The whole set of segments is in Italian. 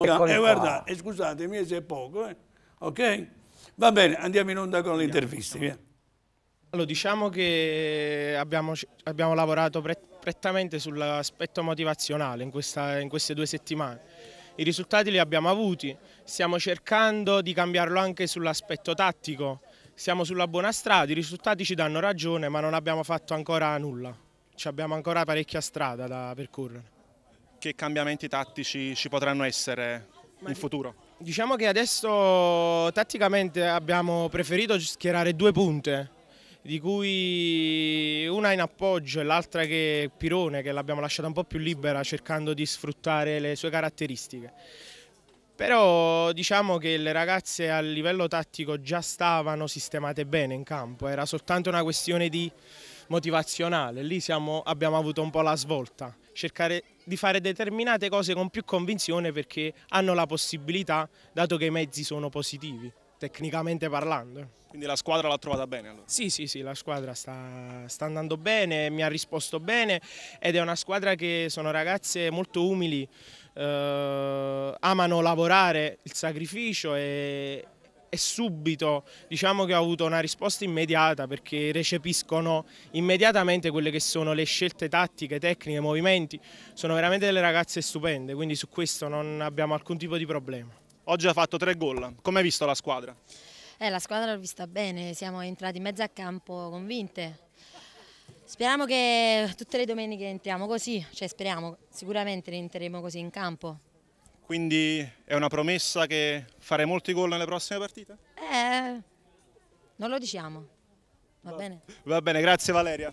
Eccoli e eh, guarda, eh, scusate, il mese è poco, eh? ok? Va bene, andiamo in onda con le interviste. Allora, diciamo che abbiamo, abbiamo lavorato prettamente sull'aspetto motivazionale in, questa, in queste due settimane. I risultati li abbiamo avuti, stiamo cercando di cambiarlo anche sull'aspetto tattico, siamo sulla buona strada, i risultati ci danno ragione ma non abbiamo fatto ancora nulla, ci abbiamo ancora parecchia strada da percorrere che cambiamenti tattici ci potranno essere in futuro? Diciamo che adesso tatticamente abbiamo preferito schierare due punte, di cui una in appoggio e l'altra che Pirone, che l'abbiamo lasciata un po' più libera cercando di sfruttare le sue caratteristiche. Però diciamo che le ragazze a livello tattico già stavano sistemate bene in campo, era soltanto una questione di motivazionale, lì siamo, abbiamo avuto un po' la svolta cercare di fare determinate cose con più convinzione perché hanno la possibilità, dato che i mezzi sono positivi, tecnicamente parlando. Quindi la squadra l'ha trovata bene allora? Sì, sì, sì, la squadra sta, sta, andando bene, mi ha risposto bene ed è una squadra che sono ragazze molto umili, eh, amano lavorare, il sacrificio e, e subito diciamo che ho avuto una risposta immediata perché recepiscono immediatamente quelle che sono le scelte tattiche, tecniche, movimenti, sono veramente delle ragazze stupende, quindi su questo non abbiamo alcun tipo di problema. Oggi ha fatto tre gol, come hai visto la squadra? Eh, la squadra l'ho vista bene, siamo entrati in mezzo a campo convinte. Speriamo che tutte le domeniche entriamo così, cioè speriamo, sicuramente ne entreremo così in campo. Quindi è una promessa che fare molti gol nelle prossime partite? Eh, non lo diciamo. Va bene? Va bene, grazie Valeria.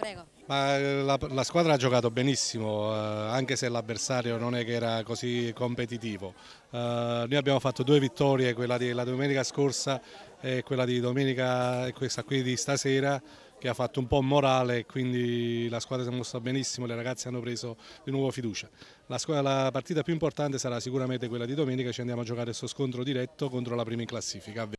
Eh, la, la, squadra ha giocato benissimo, eh, anche se l'avversario non è che era così competitivo. Eh, noi abbiamo fatto due vittorie, quella della domenica scorsa e quella di domenica e questa qui di stasera che ha fatto un po' morale quindi la squadra si è mossa benissimo, le ragazze hanno preso di nuovo fiducia. La, squadra, la partita più importante sarà sicuramente quella di domenica, ci andiamo a giocare questo scontro diretto contro la prima in classifica a